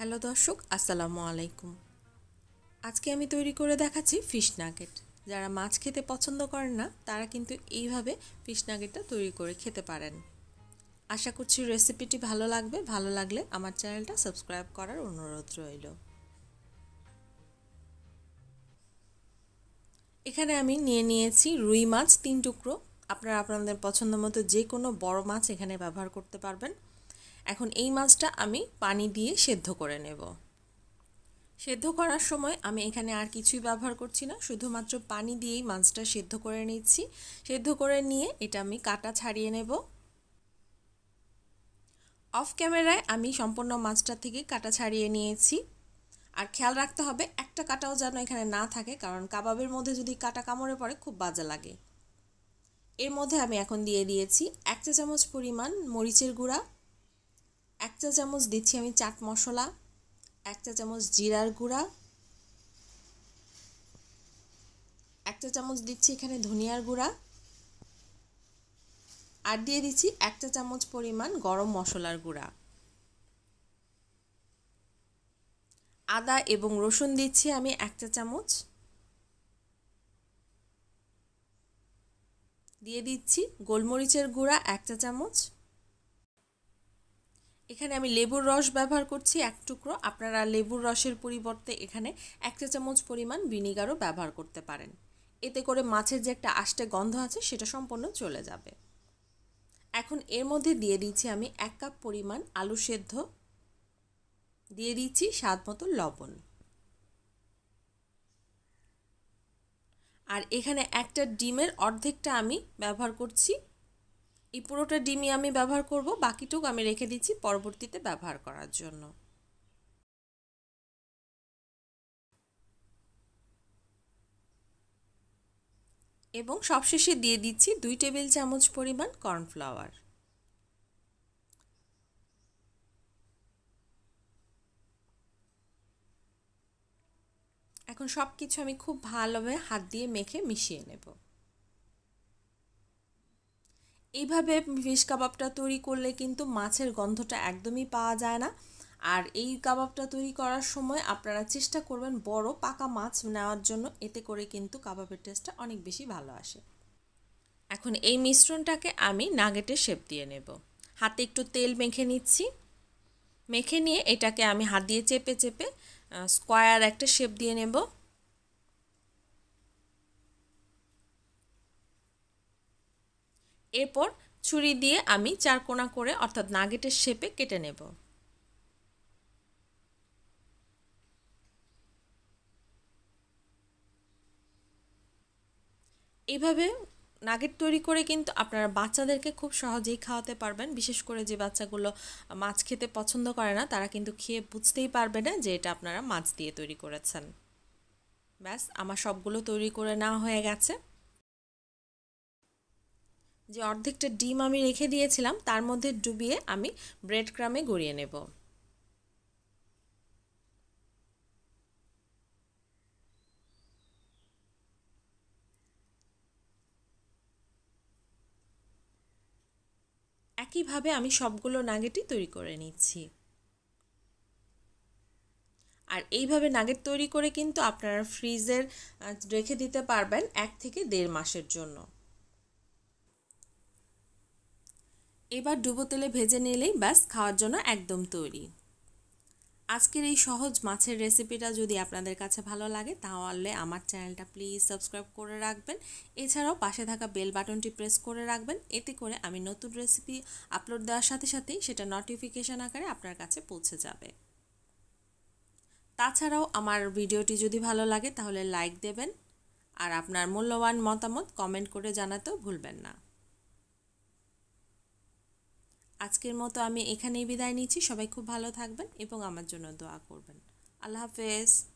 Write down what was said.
hello দর্শক আসসালামু আলাইকুম আজকে আমি তৈরি করে দেখাচ্ছি ফিশ নাগেট যারা মাছ খেতে পছন্দ করেন না তারা কিন্তু এইভাবে ফিশ নাগেটটা তৈরি করে খেতে পারেন আশা করছি রেসিপিটি ভালো লাগবে ভালো লাগলে আমার চ্যানেলটা সাবস্ক্রাইব করার অনুরোধ রইল এখানে আমি নিয়ে নিয়েছি রুই মাছ তিন টুকরো আপনারা আপনাদের পছন্দ মতো যে কোনো বড় মাছ এখানে ব্যবহার করতে পারবেন এখন এই মাছটা আমি পানি দিয়ে সেদ্ধ করে নেব সেদ্ধ করার সময় আমি এখানে আর কিছুই ব্যবহার করছি না শুধুমাত্র পানি দিয়েই মাছটা সেদ্ধ করে নিচ্ছি সেদ্ধ করে নিয়ে এটা আমি কাটা ছাড়িয়ে নেব অফ ক্যামেরায় আমি সম্পূর্ণ মাছটা থেকে কাটা ছাড়িয়ে নিয়েছি আর খেয়াল রাখতে হবে একটা কাটাও যেন এখানে না থাকে কারণ কাবাবের মধ্যে যদি কাটা কামড়ে পড়ে খুব বাজে লাগে এর মধ্যে আমি এখন দিয়ে দিয়েছি এক চা চামচ পরিমাণ মরিচের গুঁড়া এক চা চামচ দিচ্ছি আমি চাট মশলা এক চা চামচ জিরার গুঁড়া এক চা চামচ দিচ্ছি এখানে ধনিয়ার গুঁড়া আর দিয়ে দিচ্ছি এক চা চামচ পরিমাণ গরম মশলার গুঁড়া আদা এবং রসুন দিচ্ছি আমি এক চা চামচ দিয়ে দিচ্ছি গোলমরিচের গুঁড়া এক চা চামচ এখানে আমি লেবুর রস ব্যবহার করছি এক টুকরো আপনারা লেবুর রসের পরিবর্তে এখানে এক চা চামচ পরিমাণ ভিনিগারও ব্যবহার করতে পারেন এতে করে মাছের যে একটা আষ্টে গন্ধ আছে সেটা সম্পূর্ণ চলে যাবে এখন এর মধ্যে দিয়ে দিচ্ছি আমি এক কাপ পরিমাণ আলু সেদ্ধ দিয়ে দিচ্ছি স্বাদ মতো লবণ আর এখানে একটা ডিমের অর্ধেকটা আমি ব্যবহার করছি এই পুরোটা ডিমই আমি ব্যবহার করব বাকিটুক আমি রেখে দিচ্ছি পরবর্তীতে ব্যবহার করার জন্য এবং সবশেষে দিয়ে দিচ্ছি দুই টেবিল চামচ পরিমাণ কর্নফ্লাওয়ার এখন সব কিছু আমি খুব ভালোভাবে হাত দিয়ে মেখে মিশিয়ে নেবো এইভাবে ফিশ কাবাবটা তৈরি করলে কিন্তু মাছের গন্ধটা একদমই পাওয়া যায় না আর এই কাবাবটা তৈরি করার সময় আপনারা চেষ্টা করবেন বড় পাকা মাছ নেওয়ার জন্য এতে করে কিন্তু কাবাবের টেস্টটা অনেক বেশি ভালো আসে এখন এই মিশ্রণটাকে আমি নাগেটে শেপ দিয়ে নেব হাতে একটু তেল মেখে নিচ্ছি মেখে নিয়ে এটাকে আমি হাত দিয়ে চেপে চেপে স্কোয়ার একটা শেপ দিয়ে নেবো এরপর ছুরি দিয়ে আমি চারকোনা করে অর্থাৎ নাগেটের শেপে কেটে নেব এভাবে নাগেট তৈরি করে কিন্তু আপনারা বাচ্চাদেরকে খুব সহজেই খাওয়াতে পারবেন বিশেষ করে যে বাচ্চাগুলো মাছ খেতে পছন্দ করে না তারা কিন্তু খেয়ে বুঝতেই পারবে না যে এটা আপনারা মাছ দিয়ে তৈরি করেছেন ব্যাস আমার সবগুলো তৈরি করে নেওয়া হয়ে গেছে যে অর্ধেকটা ডিম আমি রেখে দিয়েছিলাম তার মধ্যে ডুবিয়ে আমি ব্রেড ক্রামে গড়িয়ে নেব একইভাবে আমি সবগুলো নাগেটই তৈরি করে নিচ্ছি আর এইভাবে নাগেট তৈরি করে কিন্তু আপনারা ফ্রিজের রেখে দিতে পারবেন এক থেকে দেড় মাসের জন্য এবার ডুবো তেলে ভেজে নিলেই ব্যাস খাওয়ার জন্য একদম তৈরি আজকের এই সহজ মাছের রেসিপিটা যদি আপনাদের কাছে ভালো লাগে তাহলে আমার চ্যানেলটা প্লিজ সাবস্ক্রাইব করে রাখবেন এছাড়াও পাশে থাকা বেল বাটনটি প্রেস করে রাখবেন এতে করে আমি নতুন রেসিপি আপলোড দেওয়ার সাথে সাথেই সেটা নোটিফিকেশান আকারে আপনার কাছে পৌঁছে যাবে তাছাড়াও আমার ভিডিওটি যদি ভালো লাগে তাহলে লাইক দেবেন আর আপনার মূল্যবান মতামত কমেন্ট করে জানাতেও ভুলবেন না আজকের মতো আমি এখানেই বিদায় নিচ্ছি সবাই খুব ভালো থাকবেন এবং আমার জন্য দোয়া করবেন আল্লাহ হাফেজ